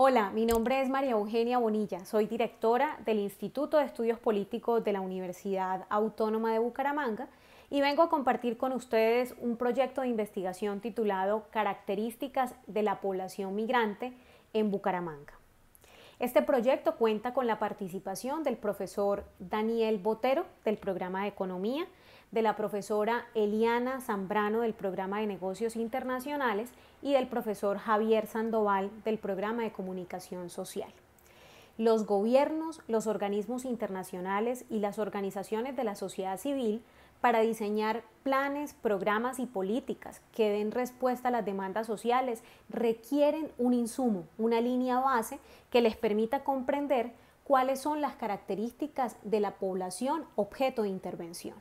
Hola, mi nombre es María Eugenia Bonilla, soy directora del Instituto de Estudios Políticos de la Universidad Autónoma de Bucaramanga y vengo a compartir con ustedes un proyecto de investigación titulado Características de la población migrante en Bucaramanga. Este proyecto cuenta con la participación del profesor Daniel Botero del programa de Economía, de la profesora Eliana Zambrano del programa de Negocios Internacionales y del profesor Javier Sandoval del programa de Comunicación Social. Los gobiernos, los organismos internacionales y las organizaciones de la sociedad civil para diseñar planes, programas y políticas que den respuesta a las demandas sociales, requieren un insumo, una línea base que les permita comprender cuáles son las características de la población objeto de intervención.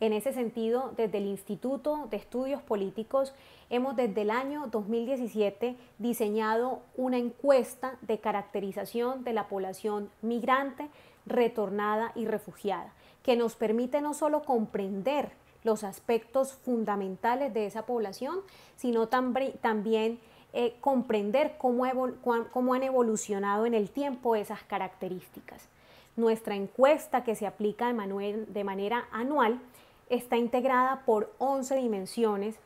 En ese sentido, desde el Instituto de Estudios Políticos hemos desde el año 2017 diseñado una encuesta de caracterización de la población migrante retornada y refugiada, que nos permite no solo comprender los aspectos fundamentales de esa población, sino también eh, comprender cómo, han evolucionado en el tiempo esas características. Nuestra encuesta que se aplica de, de manera anual está integrada por 11 dimensiones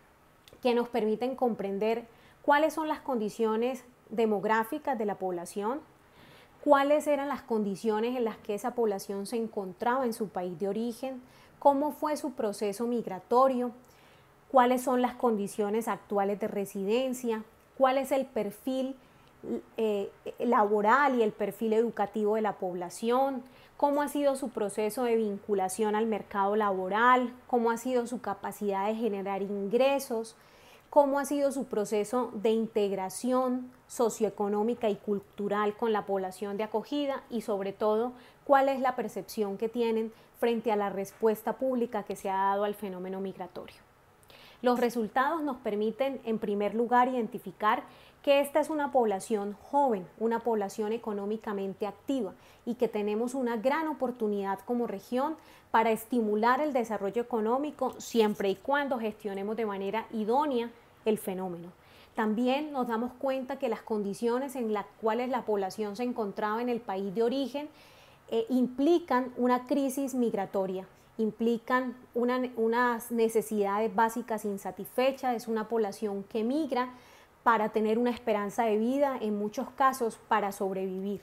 que nos permiten comprender cuáles son las condiciones demográficas de la población, cuáles eran las condiciones en las que esa población se encontraba en su país de origen, cómo fue su proceso migratorio, cuáles son las condiciones actuales de residencia, cuál es el perfil eh, laboral y el perfil educativo de la población, cómo ha sido su proceso de vinculación al mercado laboral, cómo ha sido su capacidad de generar ingresos, cómo ha sido su proceso de integración socioeconómica y cultural con la población de acogida y sobre todo cuál es la percepción que tienen frente a la respuesta pública que se ha dado al fenómeno migratorio. Los resultados nos permiten, en primer lugar, identificar que esta es una población joven, una población económicamente activa y que tenemos una gran oportunidad como región para estimular el desarrollo económico siempre y cuando gestionemos de manera idónea el fenómeno. También nos damos cuenta que las condiciones en las cuales la población se encontraba en el país de origen eh, implican una crisis migratoria, implican unas necesidades básicas insatisfechas, es una población que migra para tener una esperanza de vida, en muchos casos para sobrevivir.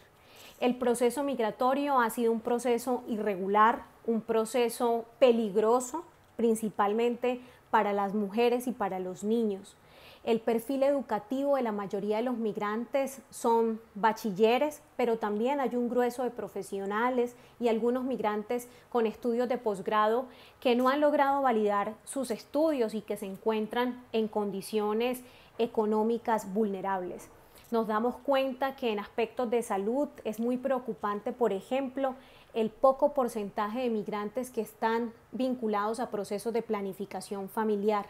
El proceso migratorio ha sido un proceso irregular, un proceso peligroso, principalmente para las mujeres y para los niños. El perfil educativo de la mayoría de los migrantes son bachilleres, pero también hay un grueso de profesionales y algunos migrantes con estudios de posgrado que no han logrado validar sus estudios y que se encuentran en condiciones económicas vulnerables. Nos damos cuenta que en aspectos de salud es muy preocupante, por ejemplo, el poco porcentaje de migrantes que están vinculados a procesos de planificación familiar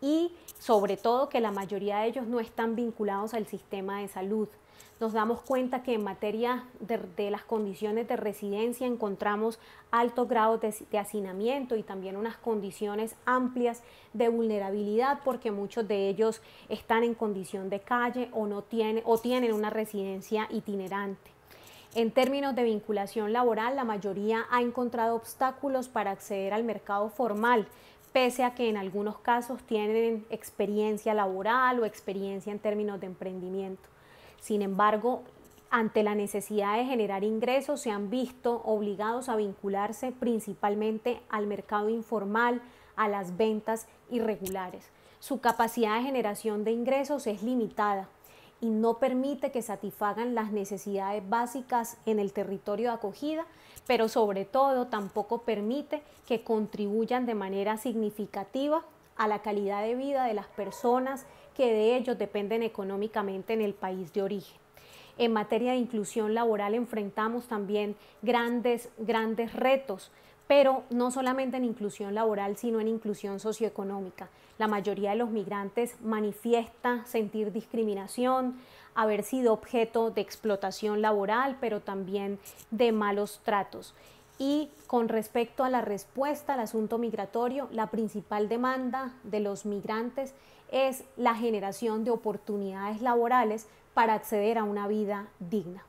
y sobre todo que la mayoría de ellos no están vinculados al sistema de salud. Nos damos cuenta que en materia de, las condiciones de residencia encontramos altos grados de, hacinamiento y también unas condiciones amplias de vulnerabilidad porque muchos de ellos están en condición de calle o, no o tienen una residencia itinerante. En términos de vinculación laboral, la mayoría ha encontrado obstáculos para acceder al mercado formal, pese a que en algunos casos tienen experiencia laboral o experiencia en términos de emprendimiento. Sin embargo, ante la necesidad de generar ingresos, se han visto obligados a vincularse principalmente al mercado informal, a las ventas irregulares. Su capacidad de generación de ingresos es limitada y no permite que satisfagan las necesidades básicas en el territorio de acogida, pero sobre todo tampoco permite que contribuyan de manera significativa a la calidad de vida de las personas que de ellos dependen económicamente en el país de origen. En materia de inclusión laboral enfrentamos también grandes, grandes retos pero no solamente en inclusión laboral, sino en inclusión socioeconómica. La mayoría de los migrantes manifiesta sentir discriminación, haber sido objeto de explotación laboral, pero también de malos tratos. Y con respecto a la respuesta al asunto migratorio, la principal demanda de los migrantes es la generación de oportunidades laborales para acceder a una vida digna.